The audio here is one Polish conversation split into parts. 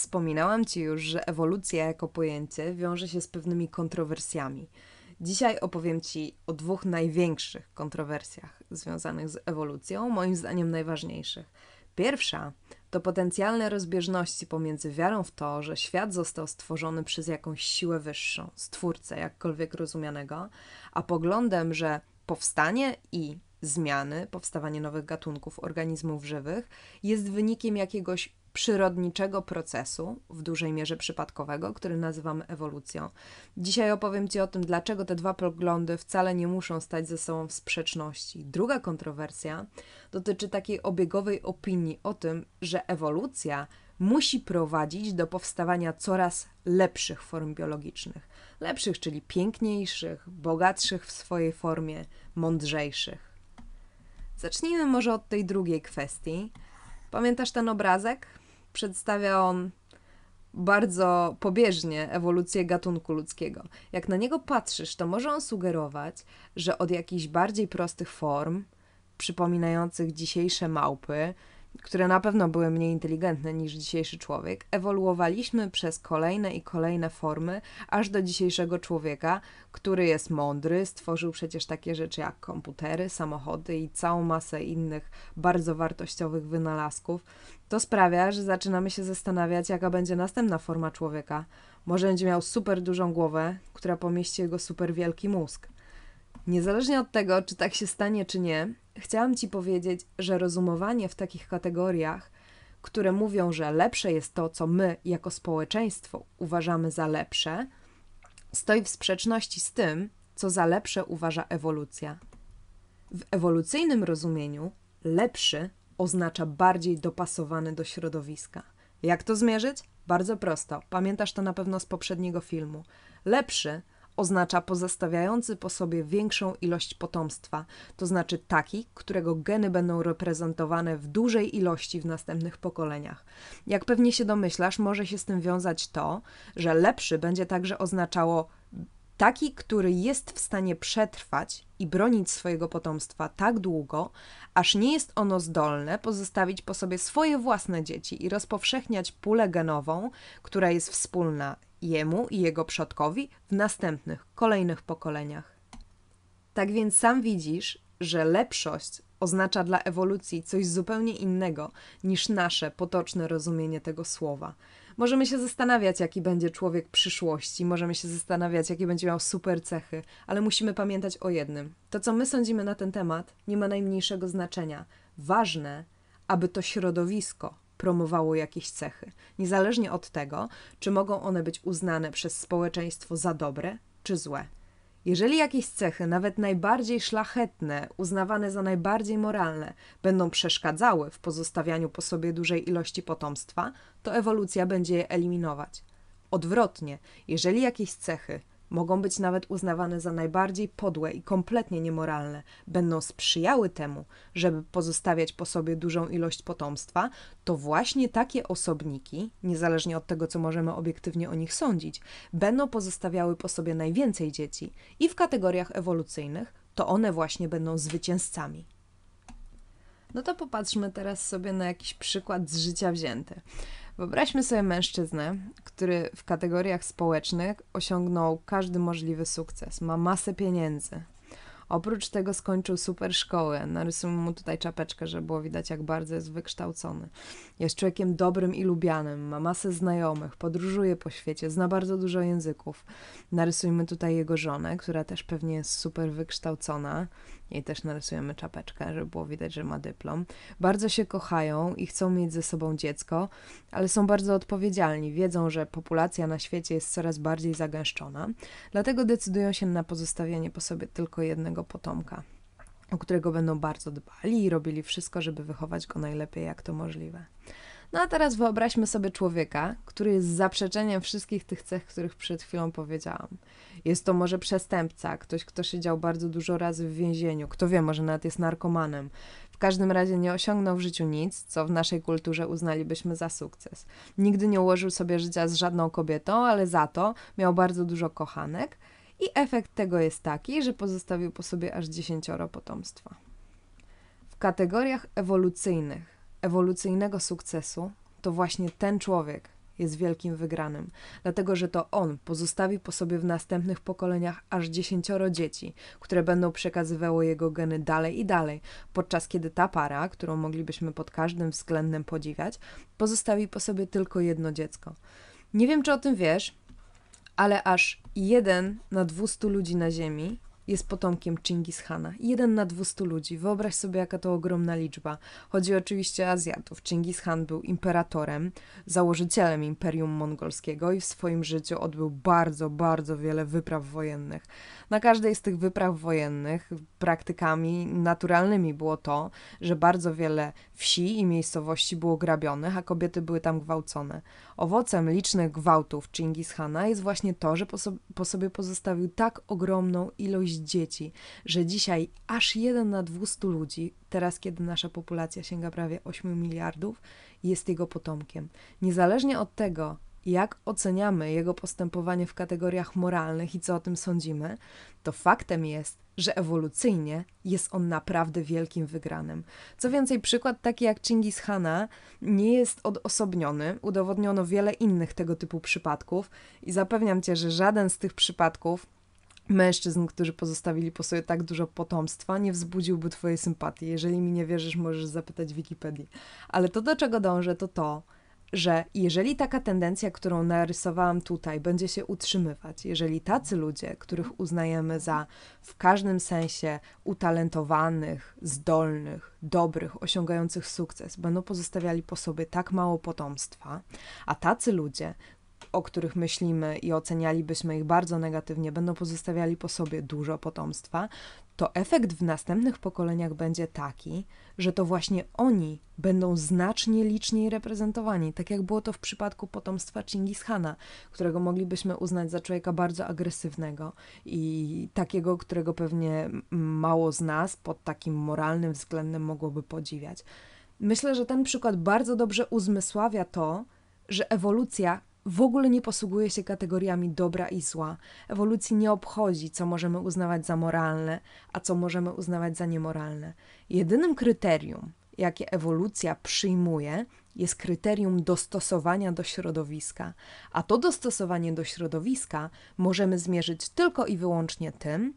Wspominałam Ci już, że ewolucja jako pojęcie wiąże się z pewnymi kontrowersjami. Dzisiaj opowiem Ci o dwóch największych kontrowersjach związanych z ewolucją, moim zdaniem najważniejszych. Pierwsza to potencjalne rozbieżności pomiędzy wiarą w to, że świat został stworzony przez jakąś siłę wyższą, stwórcę jakkolwiek rozumianego, a poglądem, że powstanie i zmiany, powstawanie nowych gatunków organizmów żywych jest wynikiem jakiegoś przyrodniczego procesu, w dużej mierze przypadkowego, który nazywamy ewolucją. Dzisiaj opowiem Ci o tym, dlaczego te dwa poglądy wcale nie muszą stać ze sobą w sprzeczności. Druga kontrowersja dotyczy takiej obiegowej opinii o tym, że ewolucja musi prowadzić do powstawania coraz lepszych form biologicznych. Lepszych, czyli piękniejszych, bogatszych w swojej formie, mądrzejszych. Zacznijmy może od tej drugiej kwestii. Pamiętasz ten obrazek? Przedstawia on bardzo pobieżnie ewolucję gatunku ludzkiego. Jak na niego patrzysz, to może on sugerować, że od jakichś bardziej prostych form, przypominających dzisiejsze małpy, które na pewno były mniej inteligentne niż dzisiejszy człowiek, ewoluowaliśmy przez kolejne i kolejne formy, aż do dzisiejszego człowieka, który jest mądry, stworzył przecież takie rzeczy jak komputery, samochody i całą masę innych bardzo wartościowych wynalazków. To sprawia, że zaczynamy się zastanawiać, jaka będzie następna forma człowieka. Może będzie miał super dużą głowę, która pomieści jego super wielki mózg. Niezależnie od tego, czy tak się stanie, czy nie, chciałam Ci powiedzieć, że rozumowanie w takich kategoriach, które mówią, że lepsze jest to, co my jako społeczeństwo uważamy za lepsze, stoi w sprzeczności z tym, co za lepsze uważa ewolucja. W ewolucyjnym rozumieniu lepszy oznacza bardziej dopasowany do środowiska. Jak to zmierzyć? Bardzo prosto. Pamiętasz to na pewno z poprzedniego filmu. Lepszy oznacza pozostawiający po sobie większą ilość potomstwa, to znaczy taki, którego geny będą reprezentowane w dużej ilości w następnych pokoleniach. Jak pewnie się domyślasz, może się z tym wiązać to, że lepszy będzie także oznaczało taki, który jest w stanie przetrwać i bronić swojego potomstwa tak długo, aż nie jest ono zdolne pozostawić po sobie swoje własne dzieci i rozpowszechniać pulę genową, która jest wspólna jemu i jego przodkowi w następnych, kolejnych pokoleniach. Tak więc sam widzisz, że lepszość oznacza dla ewolucji coś zupełnie innego niż nasze potoczne rozumienie tego słowa. Możemy się zastanawiać, jaki będzie człowiek przyszłości, możemy się zastanawiać, jakie będzie miał super cechy, ale musimy pamiętać o jednym. To, co my sądzimy na ten temat, nie ma najmniejszego znaczenia. Ważne, aby to środowisko, promowało jakieś cechy, niezależnie od tego, czy mogą one być uznane przez społeczeństwo za dobre czy złe. Jeżeli jakieś cechy, nawet najbardziej szlachetne, uznawane za najbardziej moralne, będą przeszkadzały w pozostawianiu po sobie dużej ilości potomstwa, to ewolucja będzie je eliminować. Odwrotnie, jeżeli jakieś cechy, mogą być nawet uznawane za najbardziej podłe i kompletnie niemoralne, będą sprzyjały temu, żeby pozostawiać po sobie dużą ilość potomstwa, to właśnie takie osobniki, niezależnie od tego, co możemy obiektywnie o nich sądzić, będą pozostawiały po sobie najwięcej dzieci i w kategoriach ewolucyjnych to one właśnie będą zwycięzcami. No to popatrzmy teraz sobie na jakiś przykład z życia wzięty. Wyobraźmy sobie mężczyznę, który w kategoriach społecznych osiągnął każdy możliwy sukces, ma masę pieniędzy. Oprócz tego skończył super szkołę. Narysuję mu tutaj czapeczkę, żeby było widać, jak bardzo jest wykształcony. Jest człowiekiem dobrym i lubianym, ma masę znajomych, podróżuje po świecie, zna bardzo dużo języków. Narysujmy tutaj jego żonę, która też pewnie jest super wykształcona, i też narysujemy czapeczkę, żeby było widać, że ma dyplom. Bardzo się kochają i chcą mieć ze sobą dziecko, ale są bardzo odpowiedzialni. Wiedzą, że populacja na świecie jest coraz bardziej zagęszczona, dlatego decydują się na pozostawienie po sobie tylko jednego potomka, o którego będą bardzo dbali i robili wszystko, żeby wychować go najlepiej jak to możliwe. No a teraz wyobraźmy sobie człowieka, który jest zaprzeczeniem wszystkich tych cech, których przed chwilą powiedziałam. Jest to może przestępca, ktoś, kto siedział bardzo dużo razy w więzieniu, kto wie, może nawet jest narkomanem. W każdym razie nie osiągnął w życiu nic, co w naszej kulturze uznalibyśmy za sukces. Nigdy nie ułożył sobie życia z żadną kobietą, ale za to miał bardzo dużo kochanek. I efekt tego jest taki, że pozostawił po sobie aż dziesięcioro potomstwa. W kategoriach ewolucyjnych ewolucyjnego sukcesu, to właśnie ten człowiek jest wielkim wygranym, dlatego że to on pozostawi po sobie w następnych pokoleniach aż dziesięcioro dzieci, które będą przekazywały jego geny dalej i dalej, podczas kiedy ta para, którą moglibyśmy pod każdym względem podziwiać, pozostawi po sobie tylko jedno dziecko. Nie wiem, czy o tym wiesz, ale aż jeden na 200 ludzi na Ziemi jest potomkiem Hana. Jeden na 200 ludzi. Wyobraź sobie, jaka to ogromna liczba. Chodzi oczywiście o Azjatów. Chingis-Han był imperatorem, założycielem Imperium Mongolskiego i w swoim życiu odbył bardzo, bardzo wiele wypraw wojennych. Na każdej z tych wypraw wojennych praktykami naturalnymi było to, że bardzo wiele wsi i miejscowości było grabionych, a kobiety były tam gwałcone. Owocem licznych gwałtów Chingis Hana jest właśnie to, że po, so po sobie pozostawił tak ogromną ilość dzieci, że dzisiaj aż 1 na 200 ludzi, teraz kiedy nasza populacja sięga prawie 8 miliardów, jest jego potomkiem. Niezależnie od tego, jak oceniamy jego postępowanie w kategoriach moralnych i co o tym sądzimy, to faktem jest, że ewolucyjnie jest on naprawdę wielkim wygranym. Co więcej, przykład taki jak Chingis Hana nie jest odosobniony, udowodniono wiele innych tego typu przypadków i zapewniam cię, że żaden z tych przypadków mężczyzn, którzy pozostawili po sobie tak dużo potomstwa, nie wzbudziłby twojej sympatii. Jeżeli mi nie wierzysz, możesz zapytać Wikipedii. Ale to, do czego dążę, to to, że jeżeli taka tendencja, którą narysowałam tutaj, będzie się utrzymywać, jeżeli tacy ludzie, których uznajemy za w każdym sensie utalentowanych, zdolnych, dobrych, osiągających sukces, będą pozostawiali po sobie tak mało potomstwa, a tacy ludzie, o których myślimy i ocenialibyśmy ich bardzo negatywnie, będą pozostawiali po sobie dużo potomstwa, to efekt w następnych pokoleniach będzie taki, że to właśnie oni będą znacznie liczniej reprezentowani, tak jak było to w przypadku potomstwa Chingishana, którego moglibyśmy uznać za człowieka bardzo agresywnego i takiego, którego pewnie mało z nas pod takim moralnym względem mogłoby podziwiać. Myślę, że ten przykład bardzo dobrze uzmysławia to, że ewolucja w ogóle nie posługuje się kategoriami dobra i zła. Ewolucji nie obchodzi, co możemy uznawać za moralne, a co możemy uznawać za niemoralne. Jedynym kryterium, jakie ewolucja przyjmuje, jest kryterium dostosowania do środowiska, a to dostosowanie do środowiska możemy zmierzyć tylko i wyłącznie tym,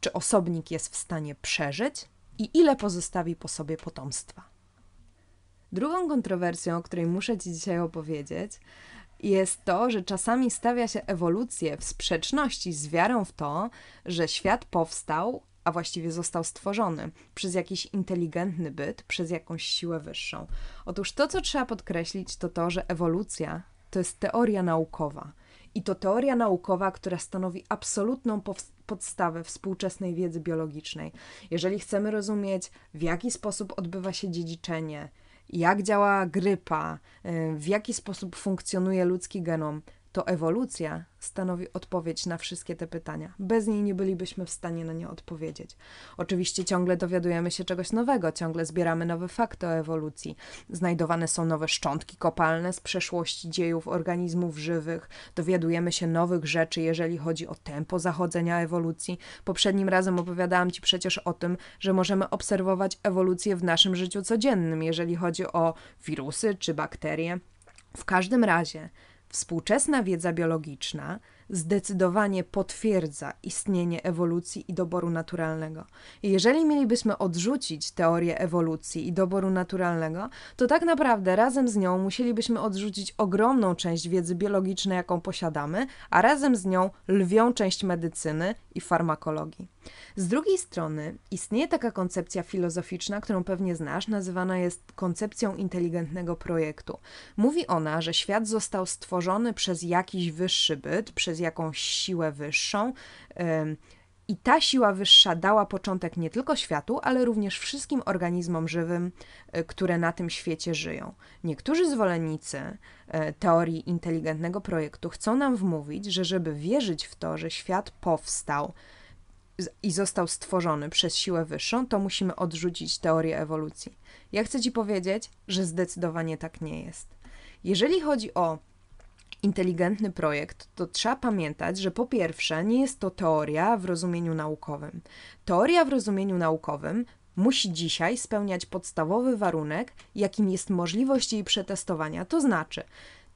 czy osobnik jest w stanie przeżyć i ile pozostawi po sobie potomstwa. Drugą kontrowersją, o której muszę Ci dzisiaj opowiedzieć, jest to, że czasami stawia się ewolucję w sprzeczności z wiarą w to, że świat powstał, a właściwie został stworzony przez jakiś inteligentny byt, przez jakąś siłę wyższą. Otóż to, co trzeba podkreślić, to to, że ewolucja to jest teoria naukowa. I to teoria naukowa, która stanowi absolutną podstawę współczesnej wiedzy biologicznej. Jeżeli chcemy rozumieć, w jaki sposób odbywa się dziedziczenie, jak działa grypa, y, w jaki sposób funkcjonuje ludzki genom to ewolucja stanowi odpowiedź na wszystkie te pytania. Bez niej nie bylibyśmy w stanie na nie odpowiedzieć. Oczywiście ciągle dowiadujemy się czegoś nowego, ciągle zbieramy nowe fakty o ewolucji. Znajdowane są nowe szczątki kopalne z przeszłości dziejów organizmów żywych, dowiadujemy się nowych rzeczy, jeżeli chodzi o tempo zachodzenia ewolucji. Poprzednim razem opowiadałam Ci przecież o tym, że możemy obserwować ewolucję w naszym życiu codziennym, jeżeli chodzi o wirusy czy bakterie. W każdym razie, Współczesna wiedza biologiczna zdecydowanie potwierdza istnienie ewolucji i doboru naturalnego. Jeżeli mielibyśmy odrzucić teorię ewolucji i doboru naturalnego, to tak naprawdę razem z nią musielibyśmy odrzucić ogromną część wiedzy biologicznej, jaką posiadamy, a razem z nią lwią część medycyny i farmakologii. Z drugiej strony istnieje taka koncepcja filozoficzna, którą pewnie znasz, nazywana jest koncepcją inteligentnego projektu. Mówi ona, że świat został stworzony przez jakiś wyższy byt, przez przez jakąś siłę wyższą. I ta siła wyższa dała początek nie tylko światu, ale również wszystkim organizmom żywym, e, które na tym świecie żyją. Niektórzy zwolennicy e, teorii inteligentnego projektu chcą nam wmówić, że żeby wierzyć w to, że świat powstał i został stworzony przez siłę wyższą, to musimy odrzucić teorię ewolucji. Ja chcę Ci powiedzieć, że zdecydowanie tak nie jest. Jeżeli chodzi o inteligentny projekt, to trzeba pamiętać, że po pierwsze, nie jest to teoria w rozumieniu naukowym. Teoria w rozumieniu naukowym musi dzisiaj spełniać podstawowy warunek, jakim jest możliwość jej przetestowania, to znaczy,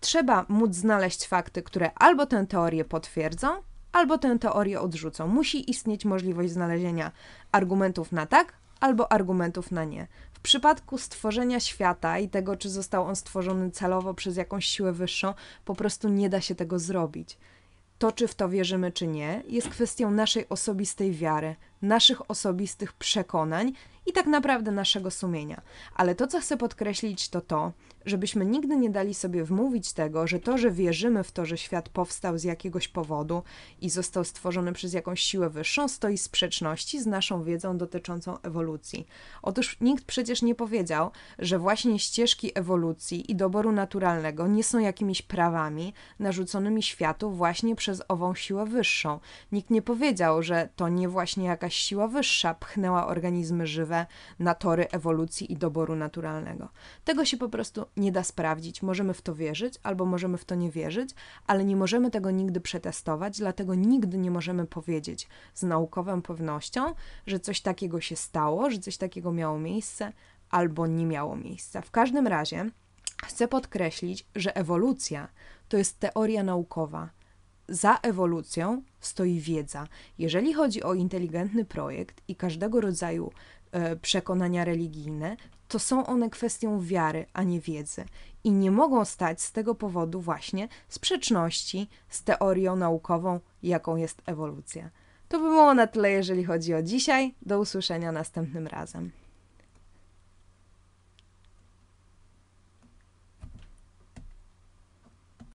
trzeba móc znaleźć fakty, które albo tę teorię potwierdzą, albo tę teorię odrzucą. Musi istnieć możliwość znalezienia argumentów na tak, albo argumentów na nie. W przypadku stworzenia świata i tego, czy został on stworzony celowo przez jakąś siłę wyższą, po prostu nie da się tego zrobić. To, czy w to wierzymy, czy nie, jest kwestią naszej osobistej wiary, naszych osobistych przekonań i tak naprawdę naszego sumienia. Ale to, co chcę podkreślić, to to, żebyśmy nigdy nie dali sobie wmówić tego, że to, że wierzymy w to, że świat powstał z jakiegoś powodu i został stworzony przez jakąś siłę wyższą, stoi w sprzeczności z naszą wiedzą dotyczącą ewolucji. Otóż nikt przecież nie powiedział, że właśnie ścieżki ewolucji i doboru naturalnego nie są jakimiś prawami narzuconymi światu właśnie przez ową siłę wyższą. Nikt nie powiedział, że to nie właśnie jakaś jakaś siła wyższa pchnęła organizmy żywe na tory ewolucji i doboru naturalnego. Tego się po prostu nie da sprawdzić. Możemy w to wierzyć albo możemy w to nie wierzyć, ale nie możemy tego nigdy przetestować, dlatego nigdy nie możemy powiedzieć z naukową pewnością, że coś takiego się stało, że coś takiego miało miejsce albo nie miało miejsca. W każdym razie chcę podkreślić, że ewolucja to jest teoria naukowa za ewolucją stoi wiedza. Jeżeli chodzi o inteligentny projekt i każdego rodzaju e, przekonania religijne, to są one kwestią wiary, a nie wiedzy. I nie mogą stać z tego powodu właśnie sprzeczności z teorią naukową, jaką jest ewolucja. To by było na tyle, jeżeli chodzi o dzisiaj. Do usłyszenia następnym razem.